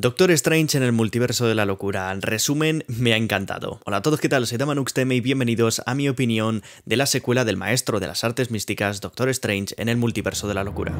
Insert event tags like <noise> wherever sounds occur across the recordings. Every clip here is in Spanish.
Doctor Strange en el multiverso de la locura. En resumen, me ha encantado. Hola a todos, ¿qué tal? Soy Damanux Teme y bienvenidos a mi opinión de la secuela del maestro de las artes místicas, Doctor Strange en el multiverso de la locura.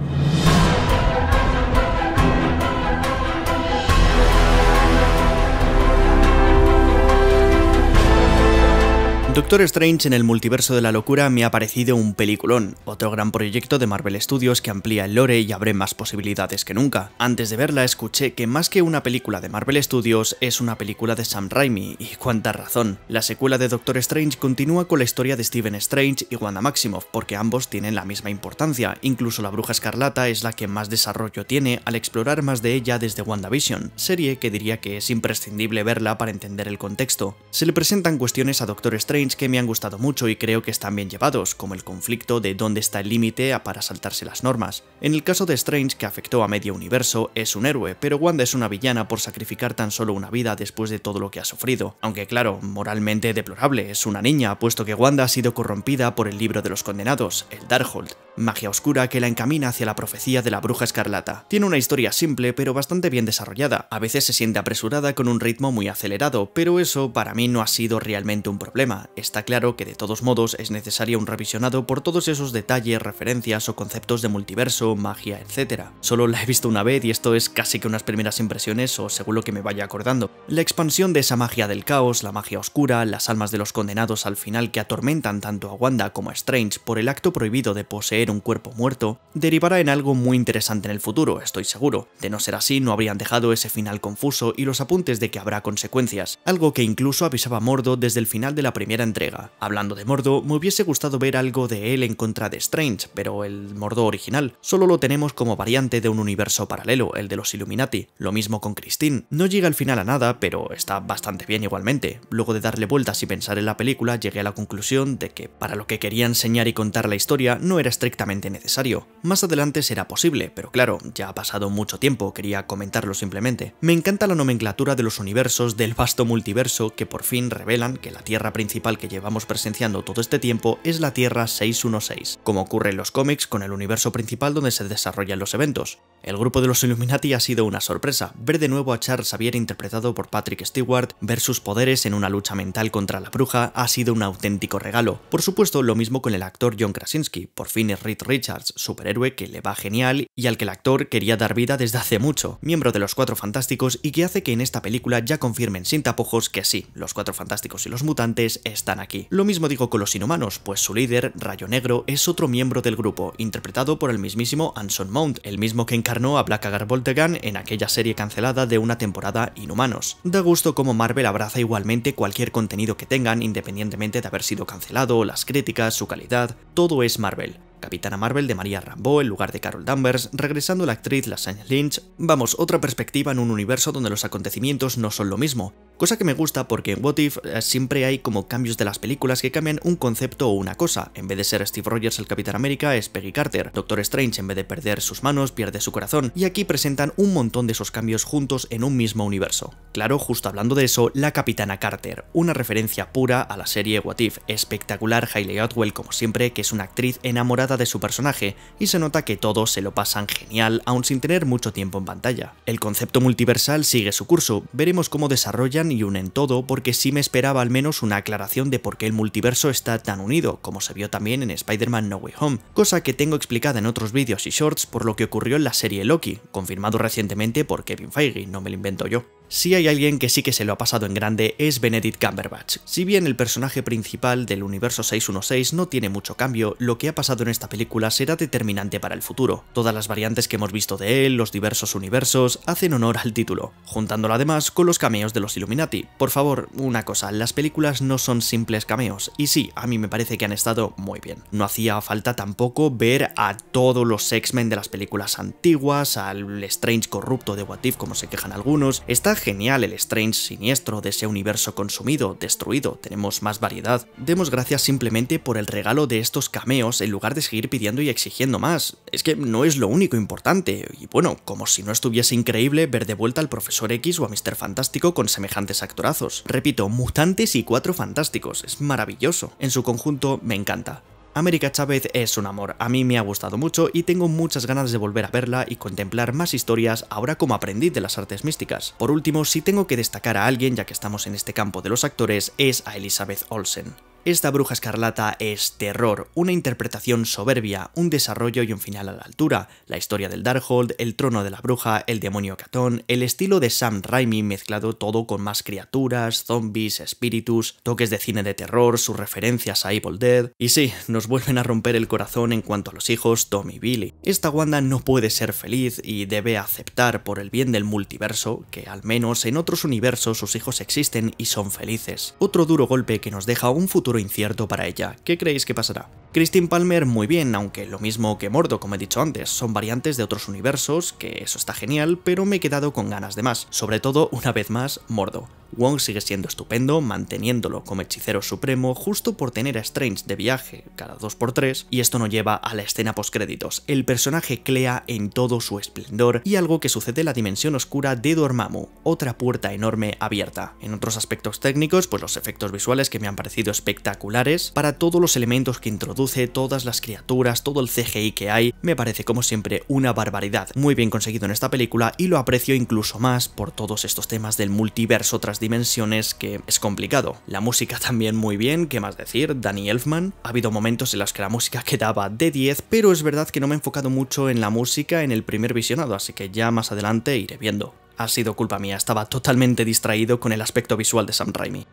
Doctor Strange en el multiverso de la locura me ha parecido un peliculón, otro gran proyecto de Marvel Studios que amplía el lore y abre más posibilidades que nunca. Antes de verla escuché que más que una película de Marvel Studios es una película de Sam Raimi, y cuánta razón. La secuela de Doctor Strange continúa con la historia de Stephen Strange y Wanda Maximoff, porque ambos tienen la misma importancia, incluso la Bruja Escarlata es la que más desarrollo tiene al explorar más de ella desde WandaVision, serie que diría que es imprescindible verla para entender el contexto. Se le presentan cuestiones a Doctor Strange que me han gustado mucho y creo que están bien llevados, como el conflicto de dónde está el límite para saltarse las normas. En el caso de Strange, que afectó a medio universo, es un héroe, pero Wanda es una villana por sacrificar tan solo una vida después de todo lo que ha sufrido. Aunque claro, moralmente deplorable, es una niña, puesto que Wanda ha sido corrompida por el libro de los condenados, el Darkhold, magia oscura que la encamina hacia la profecía de la bruja escarlata. Tiene una historia simple pero bastante bien desarrollada, a veces se siente apresurada con un ritmo muy acelerado, pero eso para mí no ha sido realmente un problema, Está claro que de todos modos es necesario un revisionado por todos esos detalles, referencias o conceptos de multiverso, magia, etc. Solo la he visto una vez y esto es casi que unas primeras impresiones o según lo que me vaya acordando. La expansión de esa magia del caos, la magia oscura, las almas de los condenados al final que atormentan tanto a Wanda como a Strange por el acto prohibido de poseer un cuerpo muerto, derivará en algo muy interesante en el futuro, estoy seguro. De no ser así, no habrían dejado ese final confuso y los apuntes de que habrá consecuencias, algo que incluso avisaba Mordo desde el final de la primera entrega. Hablando de Mordo, me hubiese gustado ver algo de él en contra de Strange, pero el Mordo original solo lo tenemos como variante de un universo paralelo, el de los Illuminati. Lo mismo con Christine. No llega al final a nada, pero está bastante bien igualmente. Luego de darle vueltas y pensar en la película, llegué a la conclusión de que para lo que quería enseñar y contar la historia no era estrictamente necesario. Más adelante será posible, pero claro, ya ha pasado mucho tiempo, quería comentarlo simplemente. Me encanta la nomenclatura de los universos del vasto multiverso que por fin revelan que la Tierra principal que llevamos presenciando todo este tiempo es la Tierra 616, como ocurre en los cómics con el universo principal donde se desarrollan los eventos. El grupo de los Illuminati ha sido una sorpresa, ver de nuevo a Charles Xavier interpretado por Patrick Stewart, ver sus poderes en una lucha mental contra la bruja ha sido un auténtico regalo. Por supuesto, lo mismo con el actor John Krasinski, por fin es Reed Richards, superhéroe que le va genial y al que el actor quería dar vida desde hace mucho, miembro de los Cuatro Fantásticos y que hace que en esta película ya confirmen sin tapujos que sí, los Cuatro Fantásticos y los Mutantes es están aquí. Lo mismo digo con los inhumanos, pues su líder, Rayo Negro, es otro miembro del grupo, interpretado por el mismísimo Anson Mount, el mismo que encarnó a Blackagar Voltegan en aquella serie cancelada de una temporada Inhumanos. Da gusto como Marvel abraza igualmente cualquier contenido que tengan, independientemente de haber sido cancelado, las críticas, su calidad, todo es Marvel. Capitana Marvel de María Rambeau en lugar de Carol Danvers, regresando la actriz Lasagna Lynch, vamos, otra perspectiva en un universo donde los acontecimientos no son lo mismo, cosa que me gusta porque en What If eh, siempre hay como cambios de las películas que cambian un concepto o una cosa, en vez de ser Steve Rogers el Capitán América es Peggy Carter, Doctor Strange en vez de perder sus manos pierde su corazón, y aquí presentan un montón de esos cambios juntos en un mismo universo. Claro, justo hablando de eso, la Capitana Carter, una referencia pura a la serie What If, espectacular Hayley Atwell como siempre, que es una actriz enamorada de su personaje y se nota que todos se lo pasan genial aun sin tener mucho tiempo en pantalla. El concepto multiversal sigue su curso, veremos cómo desarrollan y unen todo porque sí me esperaba al menos una aclaración de por qué el multiverso está tan unido, como se vio también en Spider-Man No Way Home, cosa que tengo explicada en otros vídeos y shorts por lo que ocurrió en la serie Loki, confirmado recientemente por Kevin Feige, no me lo invento yo. Si hay alguien que sí que se lo ha pasado en grande es Benedict Cumberbatch. Si bien el personaje principal del universo 616 no tiene mucho cambio, lo que ha pasado en esta película será determinante para el futuro. Todas las variantes que hemos visto de él, los diversos universos, hacen honor al título, juntándolo además con los cameos de los Illuminati. Por favor, una cosa, las películas no son simples cameos, y sí, a mí me parece que han estado muy bien. No hacía falta tampoco ver a todos los X-Men de las películas antiguas, al Strange corrupto de What If como se quejan algunos, está genial el Strange siniestro de ese universo consumido, destruido, tenemos más variedad. Demos gracias simplemente por el regalo de estos cameos en lugar de seguir pidiendo y exigiendo más. Es que no es lo único importante, y bueno, como si no estuviese increíble ver de vuelta al Profesor X o a Mr. Fantástico con semejantes actorazos. Repito, mutantes y cuatro fantásticos, es maravilloso. En su conjunto, me encanta. América Chávez es un amor, a mí me ha gustado mucho y tengo muchas ganas de volver a verla y contemplar más historias ahora como aprendiz de las artes místicas. Por último, si tengo que destacar a alguien, ya que estamos en este campo de los actores, es a Elizabeth Olsen. Esta bruja escarlata es terror, una interpretación soberbia, un desarrollo y un final a la altura, la historia del Darkhold, el trono de la bruja, el demonio catón, el estilo de Sam Raimi mezclado todo con más criaturas, zombies, espíritus, toques de cine de terror, sus referencias a Evil Dead, y sí, nos vuelven a romper el corazón en cuanto a los hijos Tommy y Billy. Esta Wanda no puede ser feliz y debe aceptar por el bien del multiverso que al menos en otros universos sus hijos existen y son felices. Otro duro golpe que nos deja un futuro incierto para ella. ¿Qué creéis que pasará? Christine Palmer muy bien, aunque lo mismo que Mordo, como he dicho antes, son variantes de otros universos, que eso está genial, pero me he quedado con ganas de más, sobre todo, una vez más, Mordo. Wong sigue siendo estupendo, manteniéndolo como hechicero supremo justo por tener a Strange de viaje cada 2x3, y esto nos lleva a la escena postcréditos, el personaje Clea en todo su esplendor y algo que sucede en la dimensión oscura de Dormammu, otra puerta enorme abierta. En otros aspectos técnicos, pues los efectos visuales que me han parecido espectaculares, para todos los elementos que introduce, todas las criaturas, todo el CGI que hay, me parece como siempre una barbaridad, muy bien conseguido en esta película y lo aprecio incluso más por todos estos temas del multiverso tras dimensiones que es complicado. La música <laughs> también muy bien, ¿qué más decir? Danny Elfman. Ha habido momentos en los que la música <laughs> quedaba de 10, pero es verdad que no me he enfocado mucho en la música en el primer visionado, así que ya más adelante iré viendo. Ha sido culpa mía, estaba totalmente distraído con el aspecto visual de Sam Raimi.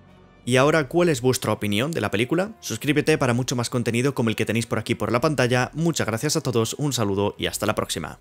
Y ahora, ¿cuál es vuestra opinión de la película? Suscríbete para mucho más contenido como el que tenéis por aquí por la pantalla. Muchas gracias a todos, un saludo y hasta la próxima.